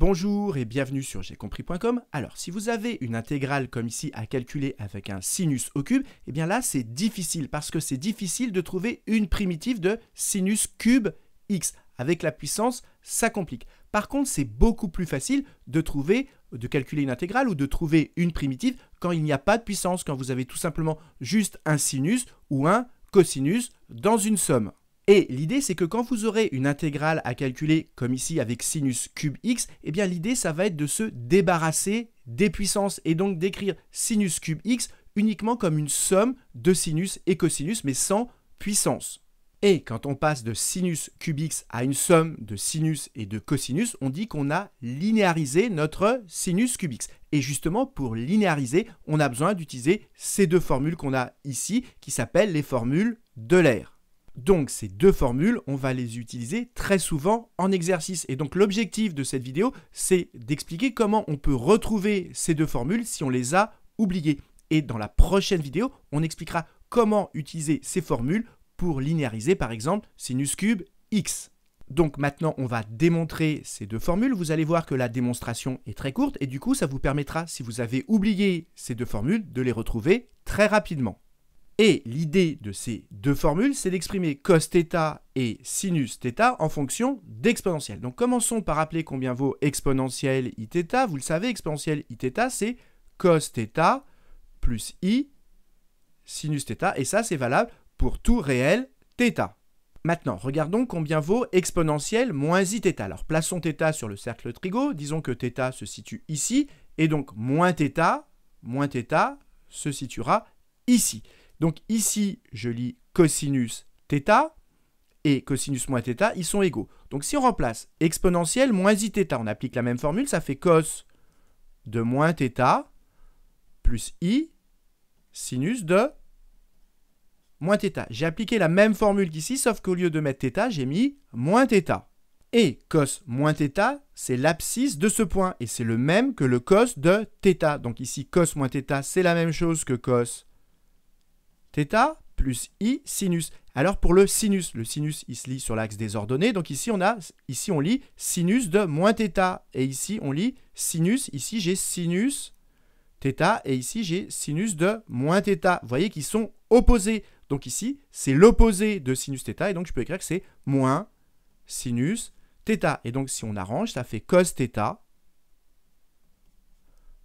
Bonjour et bienvenue sur compris.com. Alors, si vous avez une intégrale comme ici à calculer avec un sinus au cube, eh bien là, c'est difficile parce que c'est difficile de trouver une primitive de sinus cube x. Avec la puissance, ça complique. Par contre, c'est beaucoup plus facile de trouver, de calculer une intégrale ou de trouver une primitive quand il n'y a pas de puissance, quand vous avez tout simplement juste un sinus ou un cosinus dans une somme. Et l'idée, c'est que quand vous aurez une intégrale à calculer, comme ici avec sinus cube x, eh bien l'idée, ça va être de se débarrasser des puissances et donc d'écrire sinus cube x uniquement comme une somme de sinus et cosinus, mais sans puissance. Et quand on passe de sinus cube x à une somme de sinus et de cosinus, on dit qu'on a linéarisé notre sinus cube x. Et justement, pour linéariser, on a besoin d'utiliser ces deux formules qu'on a ici, qui s'appellent les formules de l'air. Donc ces deux formules, on va les utiliser très souvent en exercice. Et donc l'objectif de cette vidéo, c'est d'expliquer comment on peut retrouver ces deux formules si on les a oubliées. Et dans la prochaine vidéo, on expliquera comment utiliser ces formules pour linéariser par exemple sinus cube x. Donc maintenant, on va démontrer ces deux formules. Vous allez voir que la démonstration est très courte et du coup, ça vous permettra, si vous avez oublié ces deux formules, de les retrouver très rapidement. Et l'idée de ces deux formules, c'est d'exprimer cosθ et sinus en fonction d'exponentielle. Donc commençons par rappeler combien vaut exponentielle iθ. Vous le savez, exponentielle iθ, c'est cosθ plus i sinus Et ça, c'est valable pour tout réel θ. Maintenant, regardons combien vaut exponentielle moins iθ. Alors, plaçons θ sur le cercle trigo. Disons que θ se situe ici. Et donc, moins θ, moins θ se situera ici. Donc ici, je lis cosinus θ et cosinus moins θ, ils sont égaux. Donc si on remplace exponentielle moins i on applique la même formule, ça fait cos de moins θ plus i sinus de moins θ. J'ai appliqué la même formule qu'ici, sauf qu'au lieu de mettre θ, j'ai mis moins θ. Et cos moins θ, c'est l'abscisse de ce point, et c'est le même que le cos de θ. Donc ici, cos moins θ, c'est la même chose que cos θ plus i sinus. Alors pour le sinus, le sinus il se lit sur l'axe des ordonnées, donc ici on a, ici on lit sinus de moins theta. et ici on lit sinus, ici j'ai sinus theta et ici j'ai sinus de moins theta. Vous voyez qu'ils sont opposés, donc ici c'est l'opposé de sinus theta et donc je peux écrire que c'est moins sinus theta. Et donc si on arrange, ça fait cos theta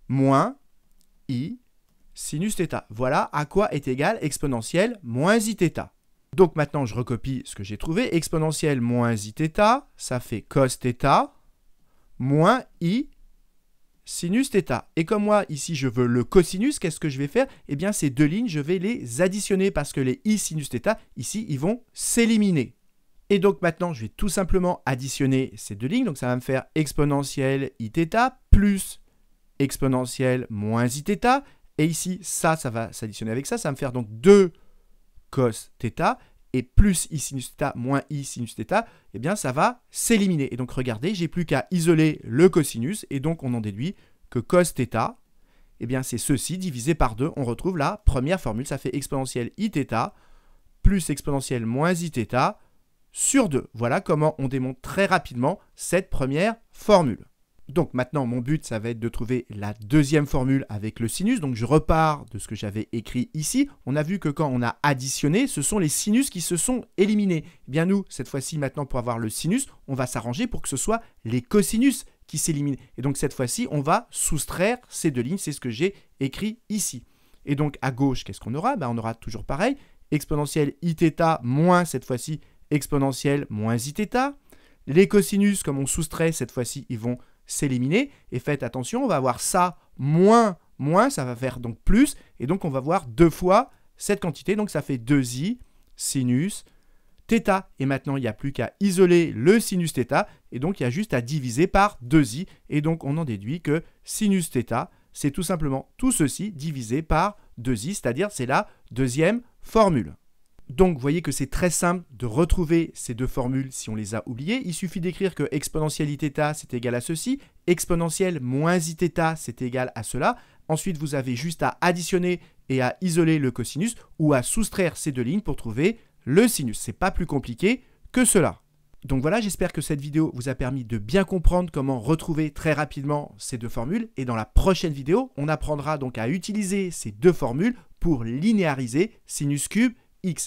moins i sinus θ. Voilà à quoi est égal exponentielle moins i Donc maintenant, je recopie ce que j'ai trouvé. Exponentielle moins i ça fait cos θ moins i sinus θ. Et comme moi, ici, je veux le cosinus, qu'est-ce que je vais faire Eh bien, ces deux lignes, je vais les additionner parce que les i sinus θ, ici, ils vont s'éliminer. Et donc maintenant, je vais tout simplement additionner ces deux lignes. Donc ça va me faire exponentielle i plus exponentielle moins i et ici, ça, ça va s'additionner avec ça. Ça va me faire donc 2 cos et plus i sinus moins i sinus θ, eh bien ça va s'éliminer. Et donc regardez, j'ai plus qu'à isoler le cosinus et donc on en déduit que cos θ, eh bien c'est ceci divisé par 2. On retrouve la première formule, ça fait exponentielle i θ plus exponentielle moins i sur 2. Voilà comment on démontre très rapidement cette première formule. Donc maintenant, mon but, ça va être de trouver la deuxième formule avec le sinus. Donc je repars de ce que j'avais écrit ici. On a vu que quand on a additionné, ce sont les sinus qui se sont éliminés. Eh bien nous, cette fois-ci, maintenant, pour avoir le sinus, on va s'arranger pour que ce soit les cosinus qui s'éliminent. Et donc cette fois-ci, on va soustraire ces deux lignes. C'est ce que j'ai écrit ici. Et donc à gauche, qu'est-ce qu'on aura ben, On aura toujours pareil. Exponentielle iθ moins, cette fois-ci, exponentielle moins iθ. Les cosinus, comme on soustrait, cette fois-ci, ils vont s'éliminer. Et faites attention, on va avoir ça moins, moins, ça va faire donc plus. Et donc on va voir deux fois cette quantité. Donc ça fait 2i sinus θ. Et maintenant, il n'y a plus qu'à isoler le sinus θ. Et donc il y a juste à diviser par 2i. Et donc on en déduit que sinus θ, c'est tout simplement tout ceci divisé par 2i, c'est-à-dire c'est la deuxième formule. Donc vous voyez que c'est très simple de retrouver ces deux formules si on les a oubliées. Il suffit d'écrire que exponentielle iθ c'est égal à ceci, exponentielle moins iθ c'est égal à cela. Ensuite vous avez juste à additionner et à isoler le cosinus ou à soustraire ces deux lignes pour trouver le sinus. C'est pas plus compliqué que cela. Donc voilà, j'espère que cette vidéo vous a permis de bien comprendre comment retrouver très rapidement ces deux formules. Et dans la prochaine vidéo, on apprendra donc à utiliser ces deux formules pour linéariser sinus cube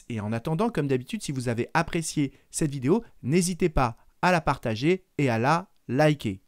et en attendant, comme d'habitude, si vous avez apprécié cette vidéo, n'hésitez pas à la partager et à la liker.